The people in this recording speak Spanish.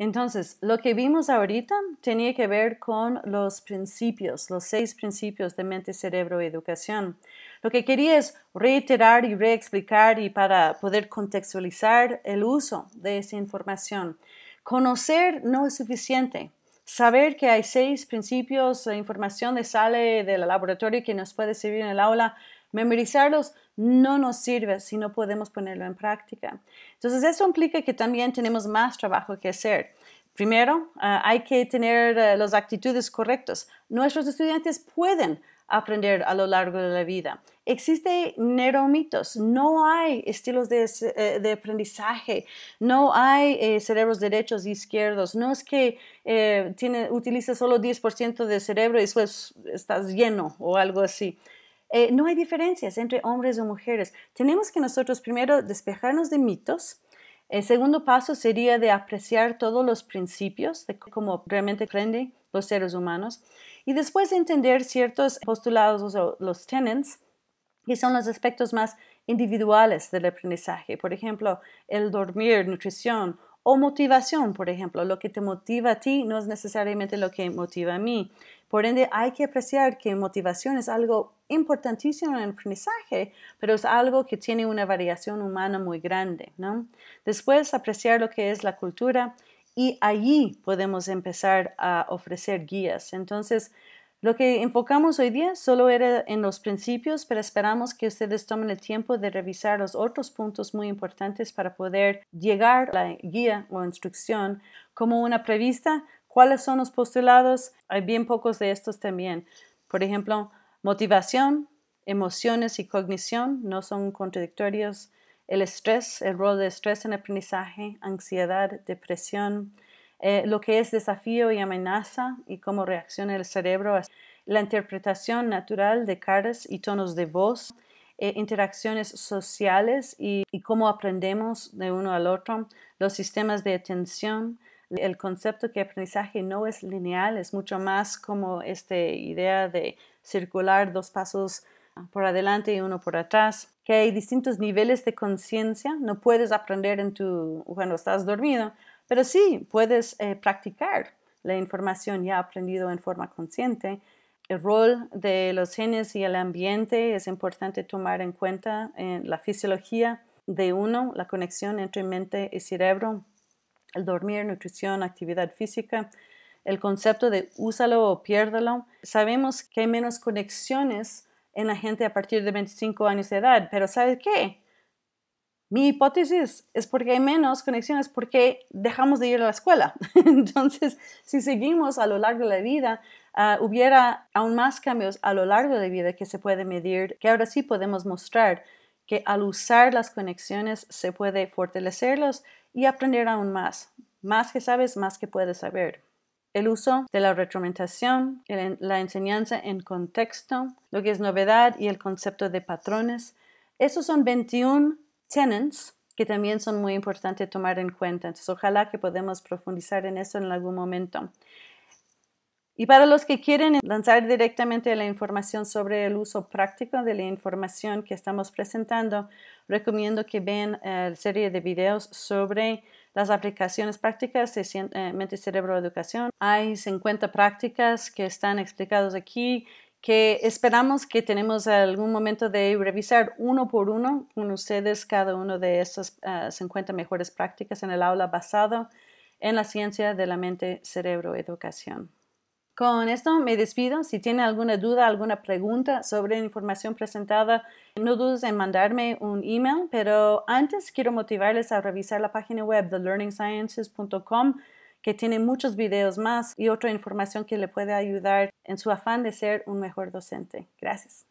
Entonces, lo que vimos ahorita tenía que ver con los principios, los seis principios de mente, cerebro y educación. Lo que quería es reiterar y reexplicar y para poder contextualizar el uso de esa información. Conocer no es suficiente. Saber que hay seis principios, la información que sale del laboratorio que nos puede servir en el aula, memorizarlos no nos sirve si no podemos ponerlo en práctica. Entonces, eso implica que también tenemos más trabajo que hacer. Primero, ah, hay que tener eh, las actitudes correctas. Nuestros estudiantes pueden aprender a lo largo de la vida. Existen neuromitos, no hay estilos de, eh, aprendizaje, no hay eh, cerebros derechos e izquierdos, no es que utilices solo 10% del cerebro y después estás lleno o algo así. Eh, no hay diferencias entre hombres o mujeres. Tenemos que nosotros primero despejarnos de mitos. El segundo paso sería de apreciar todos los principios de cómo realmente aprenden los seres humanos y después entender ciertos postulados o los tenets que son los aspectos más individuales del aprendizaje. Por ejemplo, el dormir, nutrición o motivación, por ejemplo. Lo que te motiva a ti no es necesariamente lo que motiva a mí. Por ende, hay que apreciar que motivación es algo importantísimo en el aprendizaje, pero es algo que tiene una variación humana muy grande. Después, apreciar lo que es la cultura y allí podemos empezar a ofrecer guías. Entonces, lo que enfocamos hoy día solo era en los principios, pero esperamos que ustedes tomen el tiempo de revisar los otros puntos muy importantes para poder llegar a la guía o instrucción como una prevista ¿Cuáles son los postulados? Hay bien pocos de estos también. Por ejemplo, motivación, emociones y cognición no son contradictorios. El estrés, el rol de estrés en el aprendizaje, ansiedad, depresión, eh, lo que es desafío y amenaza y cómo reacciona el cerebro, la interpretación natural de caras y tonos de voz, eh, interacciones sociales y cómo aprendemos de uno al otro, los sistemas de atención, el concepto que aprendizaje no es lineal, es mucho más como esta idea de circular dos pasos ah, por adelante y uno por atrás, que hay distintos niveles de conciencia, no puedes aprender en tu, cuando estás dormido, pero sí puedes eh, practicar la información ya aprendido en forma consciente. El rol de los genes y el ambiente es importante tomar en cuenta en la fisiología de uno, la conexión entre mente y cerebro, el dormir, nutrición, actividad física, el concepto de úsalo o piérdalo. Sabemos que hay menos conexiones en la gente a partir de 25 años de edad, pero ¿sabes qué? Mi hipótesis es porque hay menos conexiones porque dejamos de ir a la escuela. Entonces, si seguimos a lo largo de la vida, ah, hubiera aún más cambios a lo largo de la vida que se puede medir, que ahora sí podemos mostrar que al usar las conexiones se puede fortalecerlos y aprender aún más. Más que sabes, más que puedes saber. El uso de la retroalimentación, la enseñanza en contexto, lo que es novedad y el concepto de patrones. Esos son 21 tenants que también son muy importantes tomar en cuenta. Entonces, ojalá que podamos profundizar en eso en algún momento. Y para los que quieren lanzar directamente la información sobre el uso práctico de la información que estamos presentando, recomiendo que vean la eh, serie de videos sobre las aplicaciones prácticas de eh, mente cerebro educación. Hay 50 prácticas que están explicadas aquí que esperamos que tenemos algún momento de revisar uno por uno con ustedes cada una de estas 50 eh, mejores prácticas en el aula basado en la ciencia de la mente cerebro educación. Con esto me despido. Si tiene alguna duda, alguna pregunta sobre la información presentada, no dudes en mandarme un email, pero antes quiero motivarles a revisar la página web TheLearningSciences.com que tiene muchos videos más y otra información que le puede ayudar en su afán de ser un mejor docente. Gracias.